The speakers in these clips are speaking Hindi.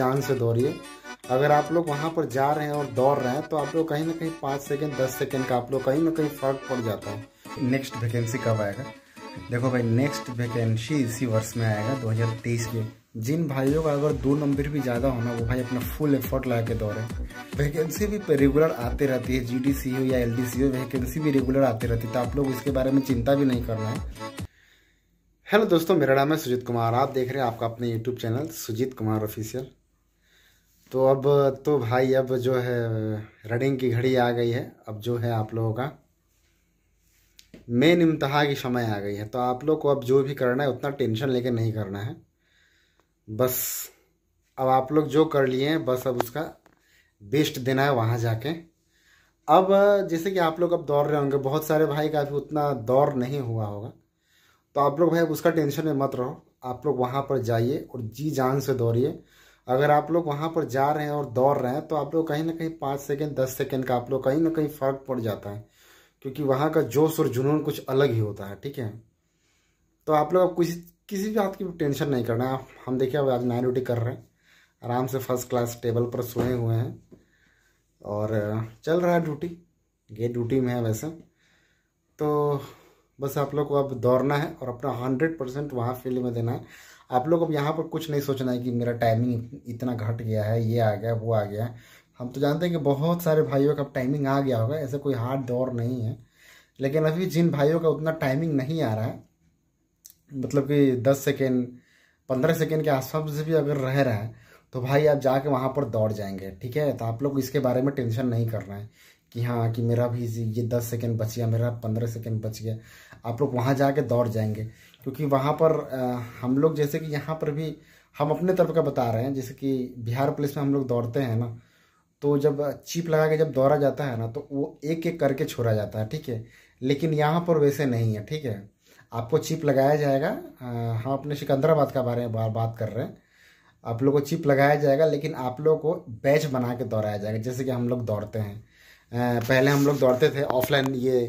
जान से दौड़िए अगर आप लोग वहाँ पर जा रहे हैं और दौड़ रहे हैं तो आप लोग कहीं ना कहीं पाँच सेकेंड दस सेकेंड का आप लोग कहीं ना कहीं फ़र्क पड़ जाता है नेक्स्ट वैकेंसी कब आएगा देखो भाई नेक्स्ट वैकेंसी इसी वर्ष में आएगा 2023 में जिन भाइयों का अगर दो नंबर भी ज़्यादा होना वो भाई अपना फुल एफर्ट लगा के दौड़े वैकेंसी भी रेगुलर आते रहती है जी हो या एल हो वैकेंसी भी रेगुलर आते रहती है तो आप लोग इसके बारे में चिंता भी नहीं करना है हेलो दोस्तों मेरा नाम है सुजीत कुमार आप देख रहे हैं आपका अपने YouTube channel Sujeet Kumar official तो अब तो भाई अब जो है रनिंग की घड़ी आ गई है अब जो है आप लोगों का मेन इम्तहा की समय आ गई है तो आप लोग को अब जो भी करना है उतना टेंशन लेके नहीं करना है बस अब आप लोग जो कर लिए हैं बस अब उसका बेस्ट देना है वहाँ जाके अब जैसे कि आप लोग अब दौड़ रहे होंगे बहुत सारे भाई का अभी उतना दौड़ नहीं हुआ होगा तो आप लोग भाई उसका टेंशन में मत रहो आप लोग वहाँ पर जाइए और जी जान से दौड़िए अगर आप लोग वहाँ पर जा रहे हैं और दौड़ रहे हैं तो आप लोग कहीं ना कहीं पाँच सेकेंड दस सेकेंड का आप लोग कहीं ना कहीं फ़र्क पड़ जाता है क्योंकि वहाँ का जोश और जुनून कुछ अलग ही होता है ठीक है तो आप लोग अब कुछ किसी भी बात की टेंशन नहीं करना आप हम देखिए अब आज नाइन ड्यूटी कर रहे हैं आराम से फर्स्ट क्लास टेबल पर सोए हुए हैं और चल रहा है ड्यूटी गेट ड्यूटी में है वैसे तो बस आप लोग को अब दौड़ना है और अपना हंड्रेड परसेंट वहाँ फील्ड में देना है आप लोग अब यहाँ पर कुछ नहीं सोचना है कि मेरा टाइमिंग इतना घट गया है ये आ गया वो आ गया है हम तो जानते हैं कि बहुत सारे भाइयों का टाइमिंग आ गया होगा ऐसा कोई हार्ड दौड़ नहीं है लेकिन अभी जिन भाइयों का उतना टाइमिंग नहीं आ रहा है मतलब कि दस सेकेंड पंद्रह सेकेंड के आसपास से भी अगर रह रहा है तो भाई आप जाके वहाँ पर दौड़ जाएंगे ठीक है तो आप लोग इसके बारे में टेंशन नहीं करना है कि हाँ कि मेरा भी ये दस सेकेंड बच गया मेरा पंद्रह सेकेंड बच गया आप लोग वहाँ जाके दौड़ जाएंगे क्योंकि वहाँ पर हम लोग जैसे कि यहाँ पर भी हम अपने तरफ का बता रहे हैं जैसे कि बिहार पुलिस में हम लोग दौड़ते हैं ना तो जब चिप लगा के जब दौड़ा जाता है ना तो वो एक एक करके छोड़ा जाता है ठीक है लेकिन यहाँ पर वैसे नहीं है ठीक है आपको चिप लगाया जाएगा हम अपने सिकंदराबाद का बारे में बार बात कर रहे हैं आप लोग को चिप लगाया जाएगा लेकिन आप लोग को बैच बना के दौड़ाया जाएगा जैसे कि हम लोग दौड़ते हैं पहले हम लोग दौड़ते थे ऑफलाइन ये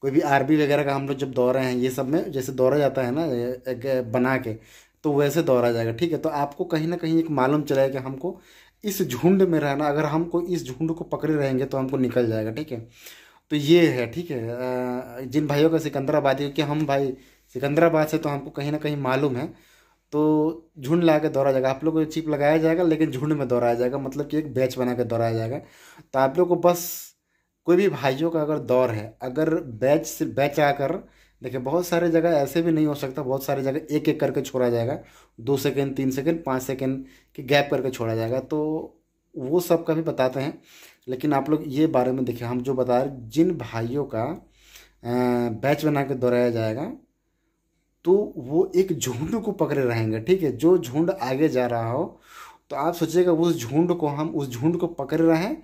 कोई भी आरबी वगैरह का हम लोग जब दौड़ रहे हैं ये सब में जैसे दौड़ा जाता है ना एक बना के तो वैसे दौड़ा जाएगा ठीक है तो आपको कहीं ना कहीं एक मालूम चलेगा कि हमको इस झुंड में रहना अगर हमको इस झुंड को पकड़े रहेंगे तो हमको निकल जाएगा ठीक है तो ये है ठीक है जिन भाइयों का सिकंदराबाद क्योंकि हम भाई सिकंदराबाद से तो हमको कहीं ना कहीं मालूम है तो झुंड ला के दौड़ा जाएगा आप लोग को चिप लगाया जाएगा लेकिन झुंड में दौड़ाया जाएगा मतलब कि एक बैच बना के दौड़ाया जाएगा तो आप लोग को बस कोई भी भाइयों का अगर दौर है अगर बैच से बैच आकर देखिए बहुत सारे जगह ऐसे भी नहीं हो सकता बहुत सारे जगह एक एक करके छोड़ा जाएगा दो सेकेंड तीन सेकेंड पाँच सेकेंड के गैप करके छोड़ा जाएगा तो वो सब का भी बताते हैं लेकिन आप लोग ये बारे में देखिए हम जो बता रहे जिन भाइयों का बैच बना के दोहराया जाएगा तो वो एक झुंड को पकड़े रहेंगे ठीक है जो झुंड आगे जा रहा हो तो आप सोचिएगा उस झुंड को हम उस झुंड को पकड़े रहें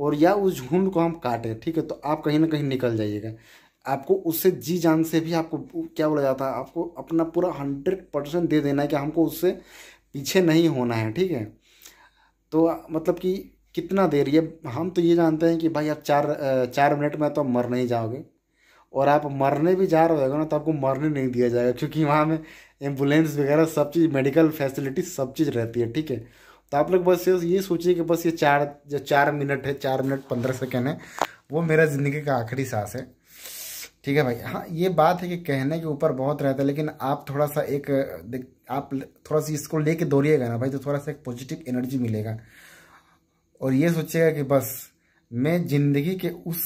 और या उस झुंड को हम काटें ठीक है तो आप कहीं ना कहीं निकल जाइएगा आपको उससे जी जान से भी आपको क्या बोला जाता है आपको अपना पूरा हंड्रेड परसेंट दे देना है कि हमको उससे पीछे नहीं होना है ठीक है तो मतलब कि कितना देर ये हम तो ये जानते हैं कि भाई आप चार चार मिनट में तो आप मर नहीं जाओगे और आप मरने भी जा रहे हो ना तो आपको मरने नहीं दिया जाएगा क्योंकि वहाँ में एम्बुलेंस वगैरह सब चीज़ मेडिकल फैसिलिटी सब चीज़ रहती है ठीक है तो आप लोग बस ये सोचिए कि बस ये चार जो चार मिनट है चार मिनट पंद्रह सेकेंड है वो मेरा ज़िंदगी का आखिरी सांस है ठीक है भाई हाँ ये बात है कि कहने के ऊपर बहुत रहता है लेकिन आप थोड़ा सा एक आप थोड़ा सा इसको लेके दौड़िएगा ना भाई तो थोड़ा सा एक पॉजिटिव एनर्जी मिलेगा और ये सोचिएगा कि बस मैं ज़िंदगी के उस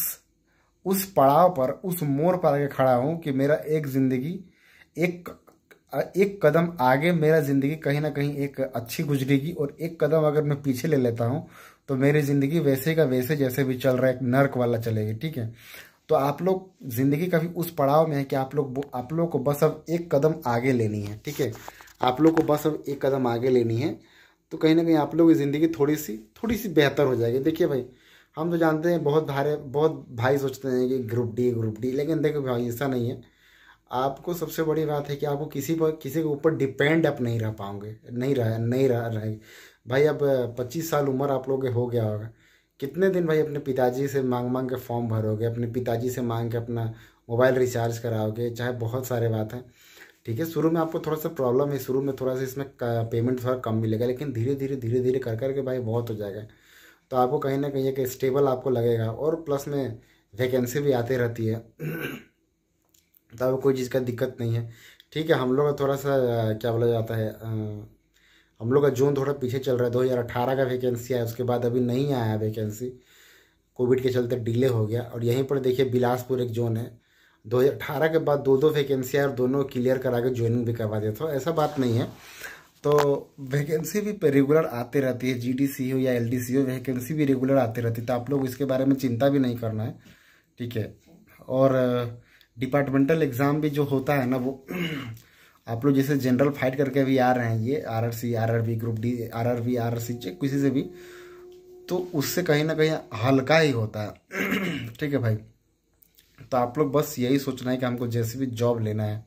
उस पड़ाव पर उस मोड़ पर आगे खड़ा हूँ कि मेरा एक ज़िंदगी एक एक कदम आगे मेरा ज़िंदगी कहीं ना कहीं एक अच्छी गुजरेगी और एक कदम अगर मैं पीछे ले लेता हूँ तो मेरी ज़िंदगी वैसे का वैसे जैसे भी चल रहा है एक नर्क वाला चलेगी ठीक है तो आप लोग ज़िंदगी का भी उस पड़ाव में है कि आप लोग आप लोगों को बस अब एक कदम आगे लेनी है ठीक है आप लोग को बस अब एक कदम आगे लेनी है तो कहीं ना कहीं आप लोगों की ज़िंदगी थोड़ी सी थोड़ी सी बेहतर हो जाएगी देखिए भाई हम तो जानते हैं बहुत भारे बहुत भाई सोचते हैं कि ग्रुप डी ग्रुप डी लेकिन देखो भाई ऐसा नहीं है आपको सबसे बड़ी बात है कि आपको किसी पर किसी के ऊपर डिपेंड आप नहीं रह पाओगे नहीं रह नहीं रह रहे भाई अब पच्चीस साल उम्र आप लोगों के हो गया होगा कितने दिन भाई अपने पिताजी से मांग मांग के फॉर्म भरोगे अपने पिताजी से मांग के अपना मोबाइल रिचार्ज कराओगे चाहे बहुत सारे बात हैं ठीक है शुरू में आपको थोड़ा सा प्रॉब्लम है शुरू में थोड़ा सा इसमें पेमेंट थोड़ा कम मिलेगा लेकिन धीरे धीरे धीरे धीरे कर करके भाई बहुत हो जाएगा तो आपको कहीं ना कहीं एक स्टेबल आपको लगेगा और प्लस में वैकेंसी भी आती रहती है तब तो कोई चीज़ का दिक्कत नहीं है ठीक है हम लोग का थोड़ा सा क्या बोला जाता है आ, हम लोग का जोन थोड़ा पीछे चल रहा है दो हज़ार अठारह का वैकेंसी आया उसके बाद अभी नहीं आया वैकेंसी कोविड के चलते डिले हो गया और यहीं पर देखिए बिलासपुर एक जोन है दो हज़ार अठारह के बाद दो दो वैकेंसी और दोनों क्लियर करा के ज्वाइनिंग भी करवा दिया था तो ऐसा बात नहीं है तो वैकेंसी भी रेगुलर आते रहती है जी हो या एल हो वैकेंसी भी रेगुलर आते रहती है तो आप लोग इसके बारे में चिंता भी नहीं करना है ठीक है और डिपार्टमेंटल एग्ज़ाम भी जो होता है ना वो आप लोग जैसे जनरल फाइट करके भी आ रहे हैं ये R R C R R B group D R R B R R C किसी से भी तो उससे कहीं ना कहीं हल्का ही होता है ठीक है भाई तो आप लोग बस यही सोचना है कि हमको जैसे भी जॉब लेना है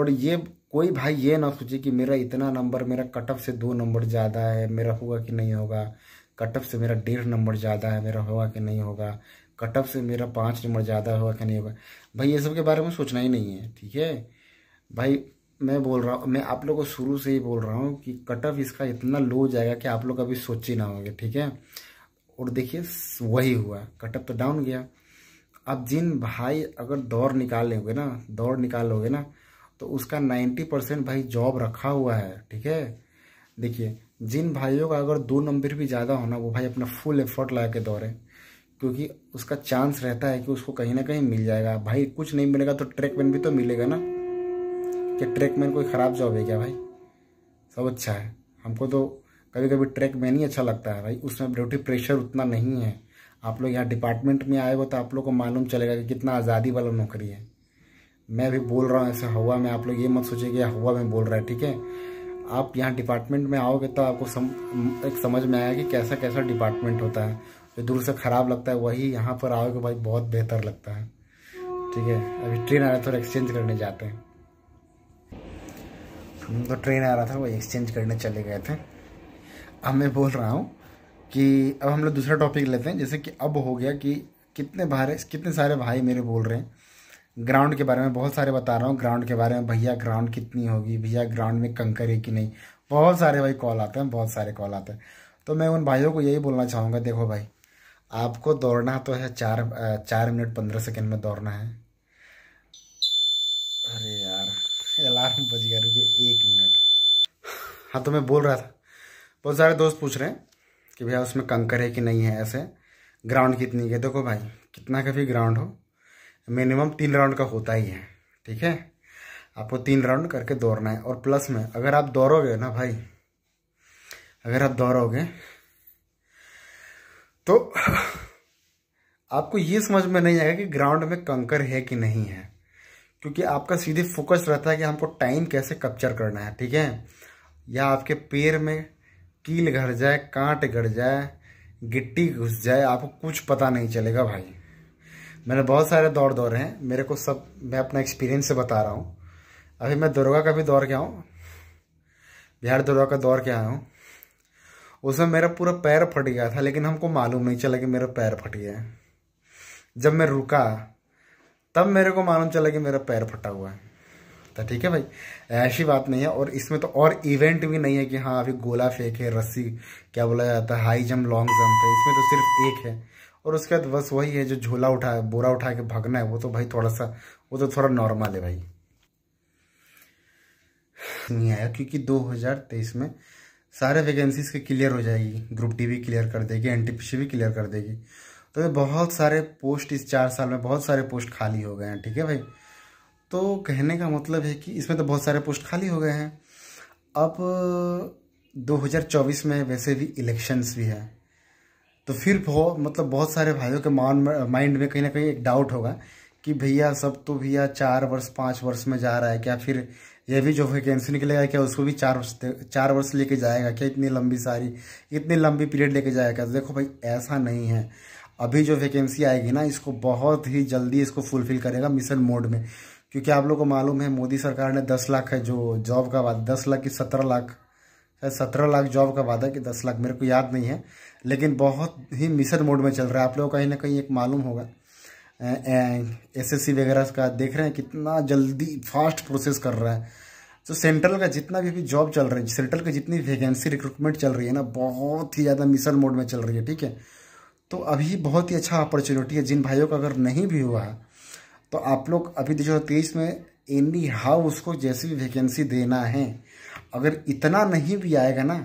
और ये कोई भाई ये ना सोचे कि मेरा इतना नंबर मेरा कटअप से दो नंबर ज़्यादा है मेरा होगा कि नहीं होगा कटअप से मेरा डेढ़ नंबर ज़्यादा है मेरा होगा कि नहीं होगा कट ऑफ से मेरा पाँच नंबर ज़्यादा होगा क्या नहीं होगा भाई ये सब के बारे में सोचना ही नहीं है ठीक है भाई मैं बोल रहा हूँ मैं आप लोग को शुरू से ही बोल रहा हूँ कि कट ऑफ इसका इतना लो जाएगा कि आप लोग अभी सोच ही ना होंगे ठीक है और देखिए वही हुआ कट ऑफ तो डाउन गया अब जिन भाई अगर दौड़ निकाल लेंगे ना दौड़ निकाल लोगे ना तो उसका नाइन्टी परसेंट भाई जॉब रखा हुआ है ठीक है देखिए जिन भाइयों का अगर दो नंबर भी ज़्यादा होना वो भाई अपना फुल एफर्ट लगा के दौड़े क्योंकि उसका चांस रहता है कि उसको कहीं ना कहीं मिल जाएगा भाई कुछ नहीं मिलेगा तो ट्रैकमैन भी तो मिलेगा ना क्या ट्रैकमैन कोई ख़राब जॉब है क्या भाई सब अच्छा है हमको तो कभी कभी ट्रैक मैन ही अच्छा लगता है भाई उसमें ड्यूटी प्रेशर उतना नहीं है आप लोग यहाँ डिपार्टमेंट में आए हो तो आप लोग को मालूम चलेगा कि कितना आज़ादी वाला नौकरी है मैं भी बोल रहा हूँ ऐसे हवा में आप लोग ये मत सोचिए कि हवा में बोल रहा है ठीक है आप यहाँ डिपार्टमेंट में आओगे तो आपको सम, एक समझ में आएगा कि कैसा कैसा डिपार्टमेंट होता है जो दूर से ख़राब लगता है वही यहाँ पर आओगे भाई बहुत बेहतर लगता है ठीक है अभी ट्रेन आ रहा था और एक्सचेंज करने जाते हैं हम तो ट्रेन आ रहा था वही एक्सचेंज करने चले गए थे अब मैं बोल रहा हूँ कि अब हम लोग दूसरा टॉपिक लेते हैं जैसे कि अब हो गया कि कितने भारे कितने सारे भाई मेरे बोल रहे हैं ग्राउंड के बारे में बहुत सारे बता रहा हूँ ग्राउंड के बारे में भैया ग्राउंड कितनी होगी भैया ग्राउंड में कंकर है कि नहीं बहुत सारे भाई कॉल आते हैं बहुत सारे कॉल आते हैं तो मैं उन भाइयों को यही बोलना चाहूँगा देखो भाई आपको दौड़ना तो है चार चार मिनट पंद्रह सेकेंड में दौड़ना है अरे यार अलार्म बज गया रुकिए एक मिनट हाँ तो मैं बोल रहा था बहुत सारे दोस्त पूछ रहे हैं कि भैया उसमें कंकर है कि नहीं है ऐसे ग्राउंड कितनी है देखो भाई कितना का भी ग्राउंड हो मिनिमम तीन राउंड का होता ही है ठीक है आपको तीन राउंड करके दौड़ना है और प्लस में अगर आप दौड़ोगे ना भाई अगर आप दौड़ोगे तो आपको ये समझ में नहीं आएगा कि ग्राउंड में कंकर है कि नहीं है क्योंकि आपका सीधे फोकस रहता है कि हमको टाइम कैसे कप्चर करना है ठीक है या आपके पैर में कील घर जाए कांट घड़ जाए गिट्टी घुस जाए आपको कुछ पता नहीं चलेगा भाई मैंने बहुत सारे दौड़ दौड़े हैं मेरे को सब मैं अपना एक्सपीरियंस से बता रहा हूँ अभी मैं दुर्गा का भी दौड़ के आऊँ बिहार दुर्गा का दौड़ के आया हूँ उसमें मेरा पूरा पैर फट गया था लेकिन हमको मालूम नहीं चला कि मेरा पैर फट गया है जब मैं रुका तब मेरे को मालूम चला कि मेरा पैर फटा हुआ है तो ठीक है भाई ऐसी बात नहीं है और इसमें तो और इवेंट भी नहीं है कि हाँ अभी गोला फेंक है रस्सी क्या बोला जाता है हाई जंप लॉन्ग जंप है इसमें तो सिर्फ एक है और उसके बाद बस वही है जो झोला उठा बोरा उठा के भागना है वो तो भाई थोड़ा सा वो तो थोड़ा नॉर्मल है भाई नहीं आया क्योंकि दो में सारे वैकेंसीज की क्लियर हो जाएगी ग्रुप डी भी क्लियर कर देगी एन भी क्लियर कर देगी तो बहुत सारे पोस्ट इस चार साल में बहुत सारे पोस्ट खाली हो गए हैं ठीक है भाई तो कहने का मतलब है कि इसमें तो बहुत सारे पोस्ट खाली हो गए हैं अब 2024 में वैसे भी इलेक्शंस भी हैं तो फिर बहुत मतलब बहुत सारे भाइयों के मान माइंड में कहीं ना कहीं एक डाउट होगा कि भैया सब तो भैया चार वर्ष पाँच वर्ष में जा रहा है क्या फिर ये भी जो वैकेंसी निकलेगा क्या उसको भी चार वर्ष चार वर्ष लेके जाएगा क्या इतनी लंबी सारी इतनी लंबी पीरियड लेके जाएगा देखो भाई ऐसा नहीं है अभी जो वैकेंसी आएगी ना इसको बहुत ही जल्दी इसको फुलफिल करेगा मिशन मोड में क्योंकि आप लोग को मालूम है मोदी सरकार ने दस लाख है जो जॉब का वादा दस लाख की सत्रह लाख सत्रह लाख जॉब का वादा कि दस लाख मेरे को याद नहीं है लेकिन बहुत ही मिशन मोड में चल रहा है आप लोग कहीं ना कहीं एक मालूम होगा एसएससी वगैरह का देख रहे हैं कितना जल्दी फास्ट प्रोसेस कर रहा है तो सेंट्रल का जितना भी अभी जॉब चल रही है सेंट्रल की जितनी वैकेंसी रिक्रूटमेंट चल रही है ना बहुत ही ज़्यादा मिशन मोड में चल रही है ठीक है तो अभी बहुत ही अच्छा अपॉर्चुनिटी है जिन भाइयों का अगर नहीं भी हुआ है तो आप लोग अभी दो हज़ार में एनी हाउ उसको जैसी भी वैकेंसी देना है अगर इतना नहीं भी आएगा ना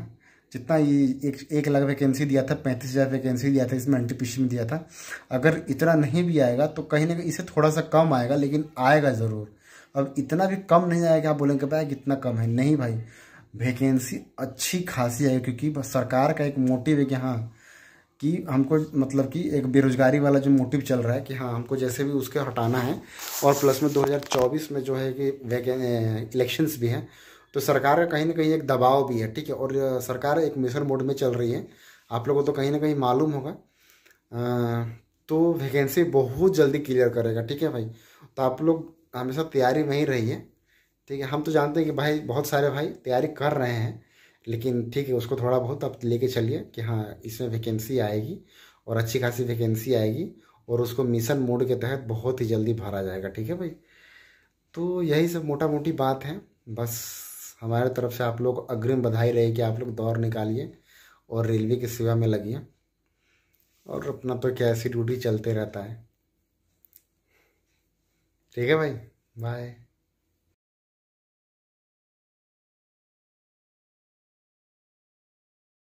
जितना ये एक एक लाख वैकेंसी दिया था पैंतीस हज़ार वैकेंसी दिया था इसमें एंटीपीसी में दिया था अगर इतना नहीं भी आएगा तो कहीं ना कहीं इसे थोड़ा सा कम आएगा लेकिन आएगा ज़रूर अब इतना भी कम नहीं आएगा आप बोलेंगे भाई कितना कम है नहीं भाई वैकेंसी अच्छी खासी है क्योंकि सरकार का एक मोटिव है कि हाँ कि हमको मतलब कि एक बेरोजगारी वाला जो मोटिव चल रहा है कि हाँ हमको जैसे भी उसके हटाना है और प्लस में 2024 में जो है कि इलेक्शंस भी हैं तो सरकार का कहीं ना कहीं एक दबाव भी है ठीक है और सरकार एक मिशन मोड में चल रही है आप लोगों को तो कहीं ना कहीं मालूम होगा तो वैकेंसी बहुत जल्दी क्लियर करेगा ठीक है भाई तो आप लोग हमेशा तैयारी में ही रहिए ठीक है हम तो जानते हैं कि भाई बहुत सारे भाई तैयारी कर रहे हैं लेकिन ठीक है उसको थोड़ा बहुत आप लेके चलिए कि हाँ इसमें वैकेंसी आएगी और अच्छी खासी वैकेंसी आएगी और उसको मिशन मोड के तहत बहुत ही जल्दी भरा जाएगा ठीक है भाई तो यही सब मोटा मोटी बात है बस हमारे तरफ से आप लोग अग्रिम बधाई रहे कि आप लोग दौड़ निकालिए और रेलवे की सेवा में लगिए और अपना तो क्या ऐसी ड्यूटी चलते रहता है ठीक है भाई बाय